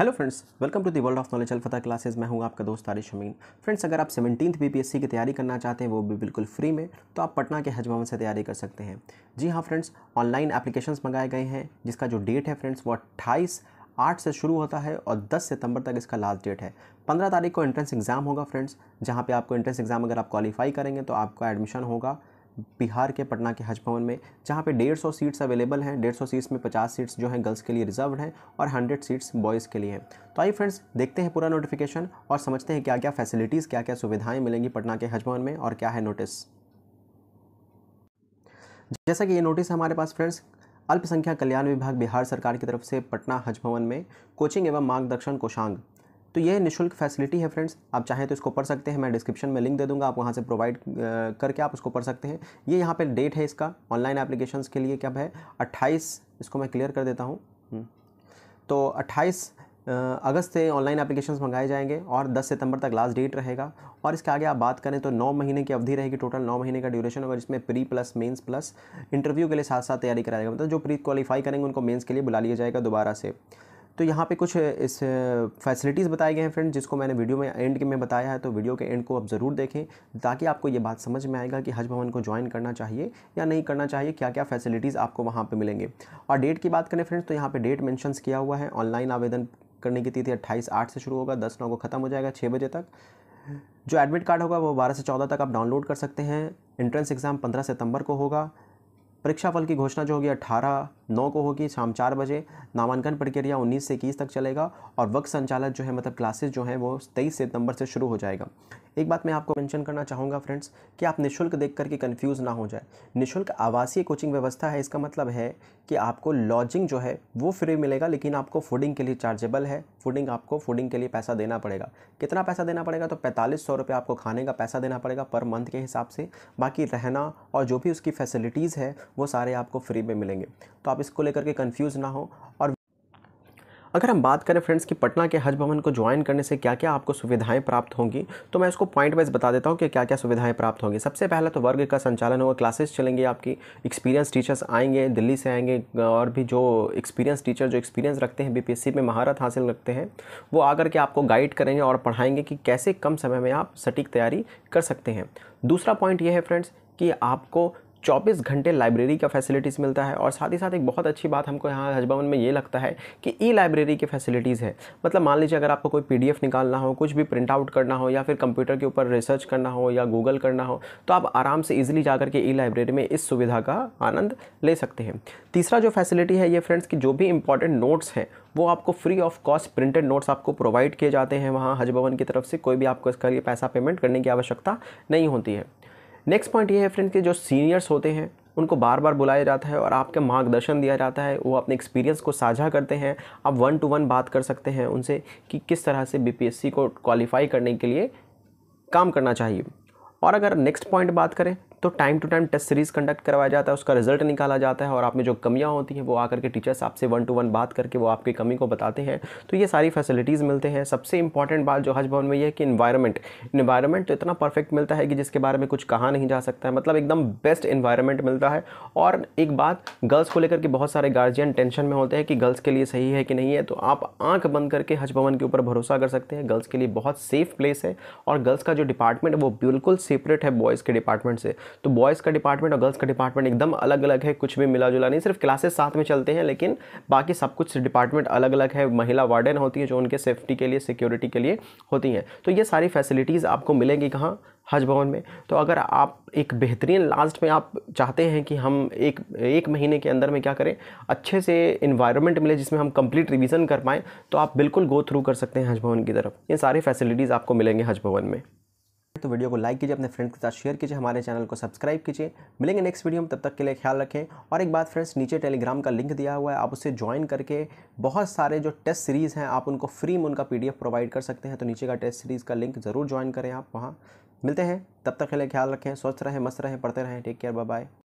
Hello friends welcome to the world of knowledge Alfata classes मैं हूं आपका दोस्त आरिश अमीन फ्रेंड्स अगर आप सेवनटीन बीपीएससी की तैयारी करना चाहते हैं वो भी बिल्कुल फ्री में तो आप पटना के भवन से तैयारी कर सकते हैं जी हां फ्रेंड्स ऑनलाइन एप्लीकेशंस मंगाए गए हैं जिसका जो डेट है फ्रेंड्स वो अट्ठाईस आठ से शुरू होता है और दस सितंबर तक इसका लास्ट डेट है पंद्रह तारीख को एंट्रेंस एग्ज़ाम होगा फ्रेंड्स जहाँ पर आपको एंट्रेंस एग्ज़ाम अगर आप क्वालिफाई करेंगे तो आपका एडमिशन होगा बिहार के पटना के हज भवन में जहाँ पे डेढ़ सौ सीट्स अवेलेबल हैं डेढ़ सौ सीट्स में पचास सीट्स जो हैं गर्ल्स के लिए रिजर्व हैं और हंड्रेड सीट्स बॉयज़ के लिए हैं तो आइए फ्रेंड्स देखते हैं पूरा नोटिफिकेशन और समझते हैं क्या क्या फैसिलिटीज़ क्या क्या सुविधाएँ मिलेंगी पटना के हज भवन में और क्या है नोटिस जैसा कि ये नोटिस हमारे पास फ्रेंड्स अल्पसंख्यक कल्याण विभाग बिहार सरकार की तरफ से पटना हज भवन में कोचिंग एवं मार्गदर्शन कोषांग तो ये निःशुल्क फैसिलिटी है फ्रेंड्स आप चाहें तो इसको पढ़ सकते हैं मैं डिस्क्रिप्शन में लिंक दे दूंगा आप वहाँ से प्रोवाइड करके आप उसको पढ़ सकते हैं ये यहाँ पर डेट है इसका ऑनलाइन एप्लीकेशंस के लिए क्या है अट्ठाईस इसको मैं क्लियर कर देता हूँ हम्म। तो अट्ठाईस अगस्त से ऑनलाइन एप्लीकेशन मंगाए जाएंगे और 10 सितंबर तक लास्ट डेट रहेगा और इसके आगे आप बात करें तो 9 महीने की अवधि रहेगी टोटल 9 महीने का ड्यूरेशन होगा जिसमें pre plus mains plus interview के लिए साथ साथ तैयारी कराया जाएगा मतलब जो प्री क्वालिफाई करेंगे उनको मेंस के लिए बुला लिया जाएगा दोबारा से तो यहाँ पे कुछ इस फैसिलिटीज़ बताए गए हैं फ्रेंड जिसको मैंने वीडियो में एंड के में बताया है तो वीडियो के एंड को आप ज़रूर देखें ताकि आपको ये बात समझ में आएगा कि हज भवन को ज्वाइन करना चाहिए या नहीं करना चाहिए क्या क्या फैसिलिटीज़ आपको वहाँ पर मिलेंगे और डेट की बात करें फ्रेंड्स तो यहाँ पर डेट मैंशंस किया हुआ है ऑनलाइन आवेदन करने की तिथि अट्ठाईस आठ से शुरू होगा दस नौ को ख़त्म हो जाएगा छः बजे तक जो एडमिट कार्ड होगा वो बारह से चौदह तक आप डाउनलोड कर सकते हैं एंट्रेंस एग्ज़ाम पंद्रह सितंबर को होगा परीक्षा फल की घोषणा जो होगी अट्ठारह नौ को होगी शाम चार बजे नामांकन प्रक्रिया उन्नीस से इक्कीस तक चलेगा और वक्त संचालक जो है मतलब क्लासेस जो हैं वो तेईस सितंबर से शुरू हो जाएगा एक बात मैं आपको मेंशन करना चाहूँगा फ्रेंड्स कि आप निःशुल्क देख करके कन्फ्यूज़ ना हो जाए निःशुल्क आवासीय कोचिंग व्यवस्था है इसका मतलब है कि आपको लॉजिंग जो है वो फ्री मिलेगा लेकिन आपको फूडिंग के लिए चार्जेबल है फूडिंग आपको फूडिंग के लिए पैसा देना पड़ेगा कितना पैसा देना पड़ेगा तो पैंतालीस सौ रुपये आपको खाने का पैसा देना पड़ेगा पर मंथ के हिसाब से बाकी रहना और जो भी उसकी फैसिलिटीज़ है वो सारे आपको फ्री में मिलेंगे तो आप इसको लेकर के कन्फ्यूज़ ना हो और अगर हम बात करें फ्रेंड्स कि पटना के हज भवन को ज्वाइन करने से क्या क्या आपको सुविधाएं प्राप्त होंगी तो मैं इसको पॉइंट वाइज बता देता हूं कि क्या क्या सुविधाएं प्राप्त होंगी सबसे पहले तो वर्ग का संचालन होगा क्लासेस चलेंगी आपकी एक्सपीरियंस टीचर्स आएंगे दिल्ली से आएंगे और भी जो एक्सपीरियंस टीचर जो एक्सपीरियंस रखते हैं बी में महारत हासिल रखते हैं वो आकर के आपको गाइड करेंगे और पढ़ाएंगे कि कैसे कम समय में आप सटीक तैयारी कर सकते हैं दूसरा पॉइंट ये है फ्रेंड्स कि आपको चौबीस घंटे लाइब्रेरी का फैसिलिटीज़ मिलता है और साथ ही साथ एक बहुत अच्छी बात हमको यहाँ भवन में ये लगता है कि ई लाइब्रेरी की फैसिलिटीज़ है मतलब मान लीजिए अगर आपको कोई पी निकालना हो कुछ भी प्रिंट आउट करना हो या फिर कंप्यूटर के ऊपर रिसर्च करना हो या गूगल करना हो तो आप आराम से ईजिली जा के ई लाइब्रेरी में इस सुविधा का आनंद ले सकते हैं तीसरा जो फैसिलिटी है ये फ्रेंड्स की जो भी इंपॉर्टेंट नोट्स हैं वो आपको free of cost printed notes आपको प्रोवाइड किए जाते हैं वहाँ हज भवन की तरफ से कोई भी आपको इसका लिए पैसा पेमेंट करने की आवश्यकता नहीं होती है नेक्स्ट पॉइंट ये है फ्रेंड कि जो सीनियर्स होते हैं उनको बार बार बुलाया जाता है और आपके मार्गदर्शन दिया जाता है वो अपने एक्सपीरियंस को साझा करते हैं आप वन टू वन बात कर सकते हैं उनसे कि किस तरह से बीपीएससी को क्वालिफाई करने के लिए काम करना चाहिए और अगर नेक्स्ट पॉइंट बात करें तो time to time test series conduct करवाया जाता है उसका रिजल्ट निकाला जाता है और आप में जो कमियाँ होती हैं वो आकर के टीचर्स आपसे वन टू वन बात करके वो आपकी कमी को बताते हैं तो ये सारी फैसिलिटीज़ मिलते हैं सबसे इंपॉर्टेंट बात जो हज भवन में ये है कि इन्वायरमेंट इन्वायरमेंट तो इतना परफेक्ट मिलता है कि जिसके बारे में कुछ कहा नहीं जा सकता है मतलब एकदम बेस्ट इन्वायरमेंट मिलता है और एक बात गर्ल्स को लेकर के बहुत सारे गार्जियन टेंशन में होते हैं कि गर्ल्स के लिए सही है कि नहीं है तो आप आँख बंद करके हज भवन के ऊपर भरोसा कर सकते हैं गर्ल्स के लिए बहुत सेफ प्लेस है और गर्ल्स का जो डिपार्टमेंट है वो बिल्कुल सेपरेट है बॉयज़ के डिपार्टमेंट से तो बॉयज़ का डिपार्टमेंट और गर्ल्स का डिपार्टमेंट एकदम अलग अलग है कुछ भी मिला जुला नहीं सिर्फ क्लासेस साथ में चलते हैं लेकिन बाकी सब कुछ डिपार्टमेंट अलग अलग है महिला वार्डन होती है जो उनके सेफ्टी के लिए सिक्योरिटी के लिए होती हैं तो ये सारी फैसिलिटीज़ आपको मिलेंगी कहाँ हज भवन में तो अगर आप एक बेहतरीन लास्ट में आप चाहते हैं कि हम एक एक महीने के अंदर में क्या करें अच्छे से इन्वायरमेंट मिले जिसमें हम कंप्लीट रिवीजन कर पाएँ तो आप बिल्कुल गो थ्रू कर सकते हैं हज भवन की तरफ ये सारी फैसिलिटीज़ आपको मिलेंगे हज भवन में तो वीडियो को लाइक कीजिए अपने फ्रेंड के साथ शेयर कीजिए हमारे चैनल को सब्सक्राइब कीजिए मिलेंगे नेक्स्ट वीडियो में तब तक के लिए ख्याल रखें और एक बात फ्रेंड्स नीचे टेलीग्राम का लिंक दिया हुआ है आप उससे ज्वाइन करके बहुत सारे जो टेस्ट सीरीज़ हैं आप उनको फ्री में उनका पी प्रोवाइड कर सकते हैं तो नीचे का टेस्ट सीरीज़ का लिंक ज़रूर ज्वाइन करें आप वहाँ मिलते हैं तब तक के लिए ख्याल रखें स्वस्थ रहें मस्त रहें पढ़ते रहें टेक केयर बाय बाय